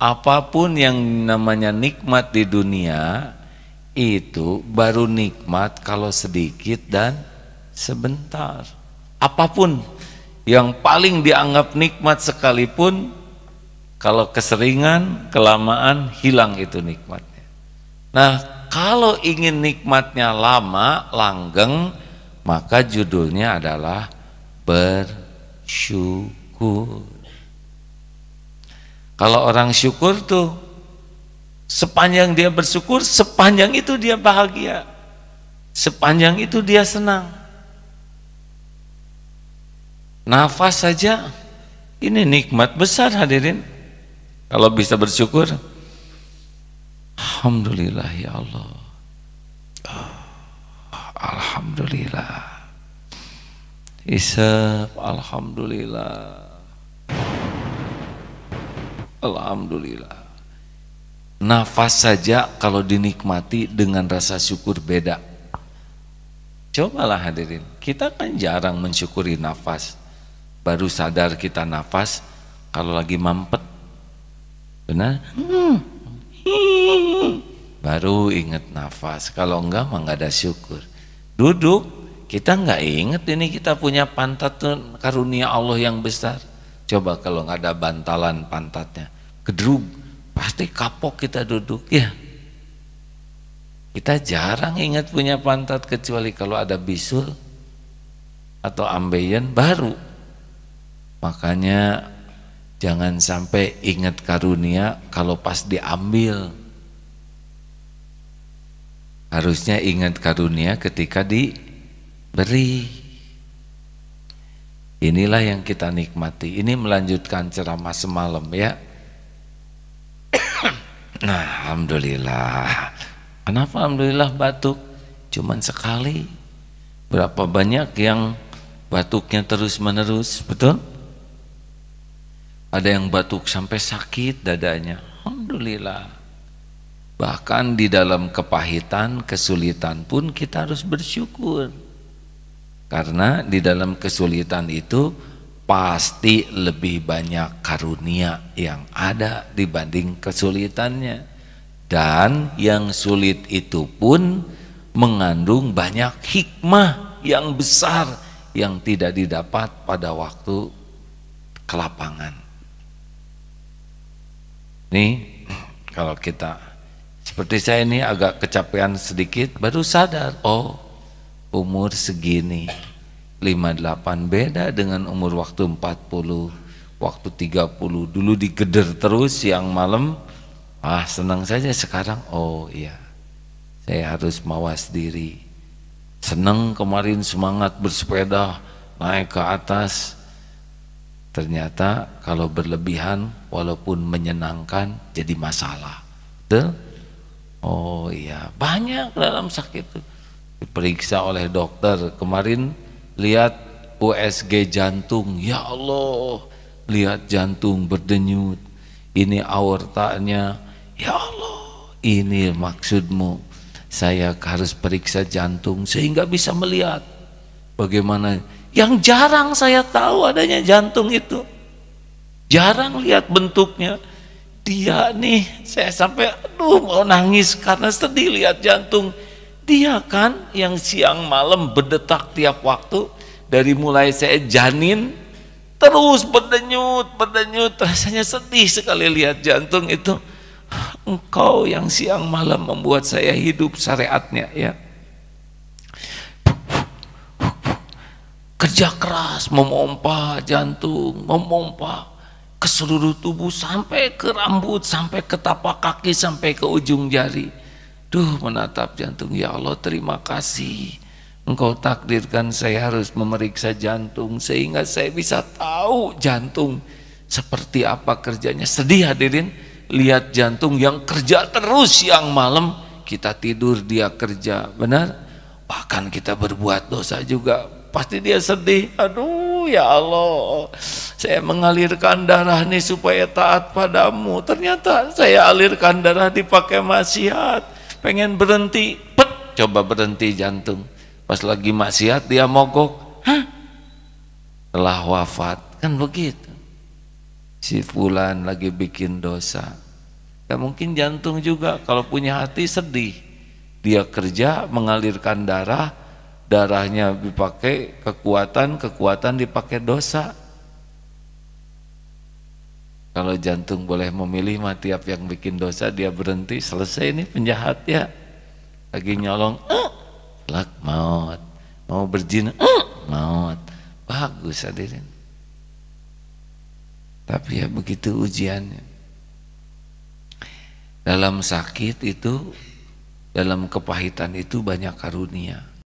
apapun yang namanya nikmat di dunia itu baru nikmat kalau sedikit dan sebentar. Apapun yang paling dianggap nikmat sekalipun kalau keseringan, kelamaan hilang itu nikmatnya. Nah, kalau ingin nikmatnya lama, langgeng, maka judulnya adalah bersyukur. Kalau orang syukur tuh sepanjang dia bersyukur, sepanjang itu dia bahagia. Sepanjang itu dia senang. Nafas saja ini nikmat besar hadirin. Kalau bisa bersyukur, Alhamdulillah ya Allah. Oh, Alhamdulillah. Isep, Alhamdulillah. Alhamdulillah. Nafas saja kalau dinikmati dengan rasa syukur beda. Cobalah hadirin, kita kan jarang mensyukuri nafas. Baru sadar kita nafas kalau lagi mampet. Benar? Hmm. Baru ingat nafas, kalau enggak mah enggak ada syukur. Duduk, kita enggak ingat ini kita punya pantat karunia Allah yang besar. Coba kalau nggak ada bantalan pantatnya, gedrug, pasti kapok kita duduk ya. Kita jarang ingat punya pantat kecuali kalau ada bisul atau ambeien baru. Makanya jangan sampai ingat karunia kalau pas diambil. Harusnya ingat karunia ketika diberi. Inilah yang kita nikmati. Ini melanjutkan ceramah semalam ya. nah, alhamdulillah. Kenapa alhamdulillah batuk? Cuman sekali. Berapa banyak yang batuknya terus-menerus, betul? Ada yang batuk sampai sakit dadanya. Alhamdulillah. Bahkan di dalam kepahitan, kesulitan pun kita harus bersyukur. Karena di dalam kesulitan itu pasti lebih banyak karunia yang ada dibanding kesulitannya. Dan yang sulit itu pun mengandung banyak hikmah yang besar yang tidak didapat pada waktu kelapangan. ini kalau kita seperti saya ini agak kecapean sedikit baru sadar, oh umur segini 58 beda dengan umur waktu 40 waktu 30 dulu digeder terus siang malam ah senang saja sekarang oh iya saya harus mawas diri senang kemarin semangat bersepeda naik ke atas ternyata kalau berlebihan walaupun menyenangkan jadi masalah betul? oh iya banyak dalam sakit itu diperiksa oleh dokter kemarin lihat USG jantung ya Allah lihat jantung berdenyut ini aortanya ya Allah ini maksudmu saya harus periksa jantung sehingga bisa melihat bagaimana yang jarang saya tahu adanya jantung itu jarang lihat bentuknya dia nih saya sampai aduh mau nangis karena sedih lihat jantung dia kan yang siang malam berdetak tiap waktu dari mulai saya janin terus berdenyut, berdenyut rasanya sedih sekali lihat jantung itu. Engkau yang siang malam membuat saya hidup syariatnya ya. Kerja keras memompa jantung, memompa ke seluruh tubuh sampai ke rambut, sampai ke tapak kaki, sampai ke ujung jari Duh menatap jantung, ya Allah terima kasih. Engkau takdirkan saya harus memeriksa jantung sehingga saya bisa tahu jantung seperti apa kerjanya. Sedih hadirin, lihat jantung yang kerja terus yang malam, kita tidur dia kerja, benar? Bahkan kita berbuat dosa juga, pasti dia sedih. Aduh ya Allah, saya mengalirkan darah nih supaya taat padamu. Ternyata saya alirkan darah dipakai maksiat pengen berhenti pet coba berhenti jantung pas lagi maksiat dia mogok Hah? telah wafat kan begitu si fulan lagi bikin dosa ya mungkin jantung juga kalau punya hati sedih dia kerja mengalirkan darah darahnya dipakai kekuatan kekuatan dipakai dosa kalau jantung boleh memilih mati tiap yang bikin dosa dia berhenti, selesai ini penjahat ya. Lagi nyolong, uh, lak maut. Mau berzina, uh, maut. Bagus hadirin. Tapi ya begitu ujiannya. Dalam sakit itu, dalam kepahitan itu banyak karunia.